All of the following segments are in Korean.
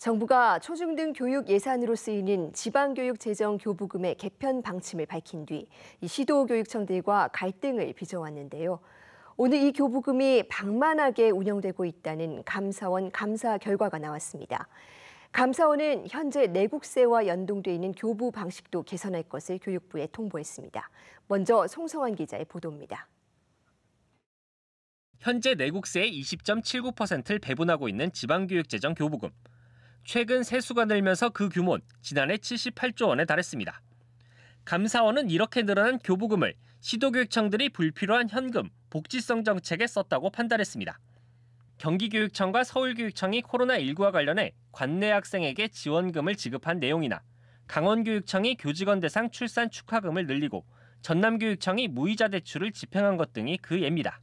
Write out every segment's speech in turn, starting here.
정부가 초중등 교육 예산으로 쓰이는 지방교육재정교부금의 개편 방침을 밝힌 뒤 시도교육청들과 갈등을 빚어왔는데요. 오늘 이 교부금이 방만하게 운영되고 있다는 감사원 감사 결과가 나왔습니다. 감사원은 현재 내국세와 연동돼 있는 교부 방식도 개선할 것을 교육부에 통보했습니다. 먼저 송성환 기자의 보도입니다. 현재 내국세의 20.79%를 배분하고 있는 지방교육재정 교부금. 최근 세수가 늘면서 그 규모는 지난해 78조 원에 달했습니다. 감사원은 이렇게 늘어난 교부금을 시도교육청들이 불필요한 현금, 복지성 정책에 썼다고 판단했습니다. 경기교육청과 서울교육청이 코로나19와 관련해 관내 학생에게 지원금을 지급한 내용이나 강원교육청이 교직원 대상 출산 축하금을 늘리고 전남교육청이 무이자 대출을 집행한 것 등이 그 예입니다.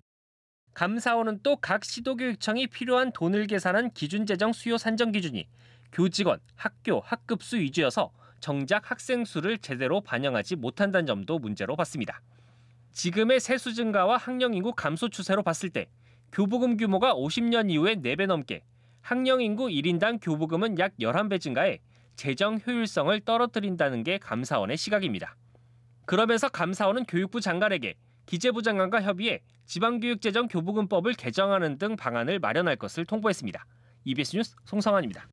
감사원은 또 각 시도교육청이 필요한 돈을 계산한 기준재정 수요 산정 기준이 교직원, 학교, 학급수 위주여서 정작 학생 수를 제대로 반영하지 못한다는 점도 문제로 봤습니다. 지금의 세수 증가와 학령 인구 감소 추세로 봤을 때 교부금 규모가 50년 이후에 4배 넘게 학령 인구 1인당 교부금은 약 11배 증가해 재정 효율성을 떨어뜨린다는 게 감사원의 시각입니다. 그러면서 감사원은 교육부 장관에게 기재부 장관과 협의해 지방교육재정 교부금법을 개정하는 등 방안을 마련할 것을 통보했습니다. EBS 뉴스 송성환입니다.